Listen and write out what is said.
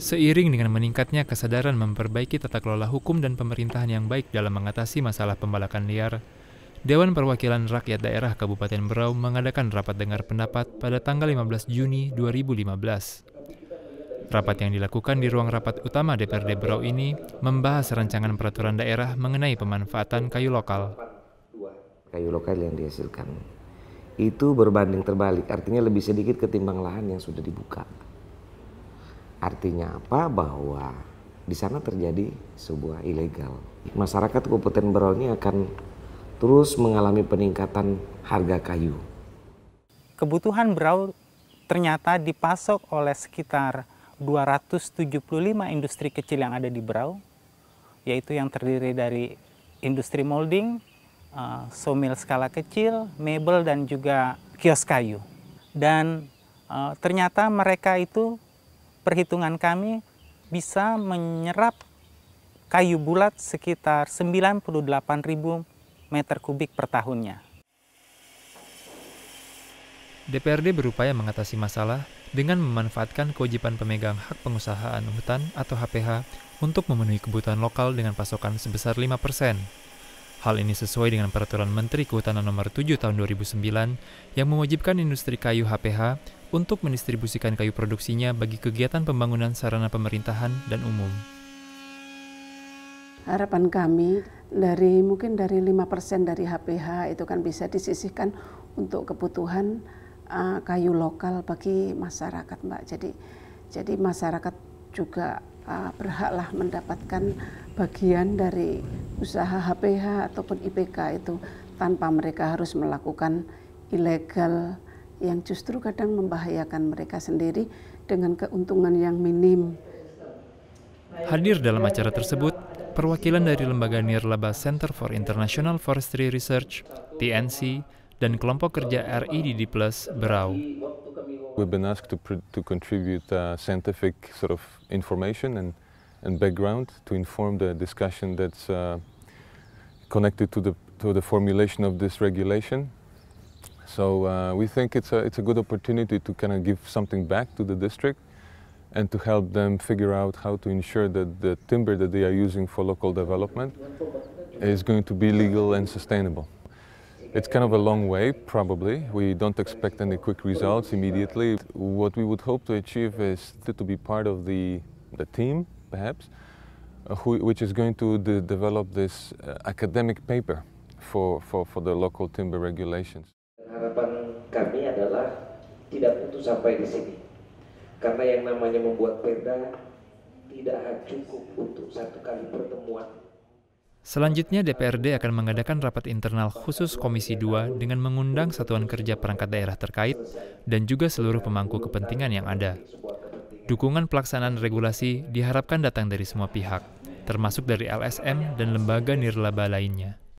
Seiring dengan meningkatnya kesadaran memperbaiki tata kelola hukum dan pemerintahan yang baik dalam mengatasi masalah pembalakan liar, Dewan Perwakilan Rakyat Daerah Kabupaten Berau mengadakan rapat dengar pendapat pada tanggal 15 Juni 2015. Rapat yang dilakukan di ruang rapat utama DPRD Berau ini membahas rancangan peraturan daerah mengenai pemanfaatan kayu lokal. Kayu lokal yang dihasilkan itu berbanding terbalik, artinya lebih sedikit ketimbang lahan yang sudah dibuka. Artinya apa? Bahwa di sana terjadi sebuah ilegal. Masyarakat Kabupaten Berau ini akan terus mengalami peningkatan harga kayu. Kebutuhan Berau ternyata dipasok oleh sekitar 275 industri kecil yang ada di Berau, yaitu yang terdiri dari industri molding, uh, sawmill skala kecil, mebel dan juga kios kayu. Dan eh, ternyata mereka itu perhitungan kami bisa menyerap kayu bulat sekitar 98.000 meter kubik per tahunnya. DPRD berupaya mengatasi masalah dengan memanfaatkan kewajiban pemegang hak pengusahaan hutan atau HPH untuk memenuhi kebutuhan lokal dengan pasokan sebesar 5 persen Hal ini sesuai dengan Peraturan Menteri Kehutanan Nomor 7 Tahun 2009 yang mewajibkan industri kayu HPH untuk mendistribusikan kayu produksinya bagi kegiatan pembangunan sarana pemerintahan dan umum. Harapan kami dari mungkin dari 5% dari HPH itu kan bisa disisihkan untuk kebutuhan uh, kayu lokal bagi masyarakat, Mbak. Jadi jadi masyarakat juga uh, berhaklah mendapatkan bagian dari usaha HPH ataupun IPK itu tanpa mereka harus melakukan ilegal yang justru kadang membahayakan mereka sendiri dengan keuntungan yang minim. Hadir dalam acara tersebut, perwakilan dari lembaga nirlaba Center for International Forestry Research, TNC, dan kelompok kerja RIDD Plus Berau. We've been asked to, to contribute uh, scientific sort of information and and background to inform the discussion that's uh, connected to the, to the formulation of this regulation. So uh, we think it's a, it's a good opportunity to kind of give something back to the district and to help them figure out how to ensure that the timber that they are using for local development is going to be legal and sustainable. It's kind of a long way, probably. We don't expect any quick results immediately. What we would hope to achieve is to be part of the, the team perhaps, uh, who, which is going to de develop this uh, academic paper for, for, for the local timber regulations. Harapan kami adalah tidak putus sampai di sini. Karena yang namanya membuat perda tidak cukup untuk satu kali pertemuan. Selanjutnya DPRD akan mengadakan rapat internal khusus Komisi 2 dengan mengundang satuan kerja perangkat daerah terkait dan juga seluruh pemangku kepentingan yang ada. Dukungan pelaksanaan regulasi diharapkan datang dari semua pihak, termasuk dari LSM dan lembaga nirlaba lainnya.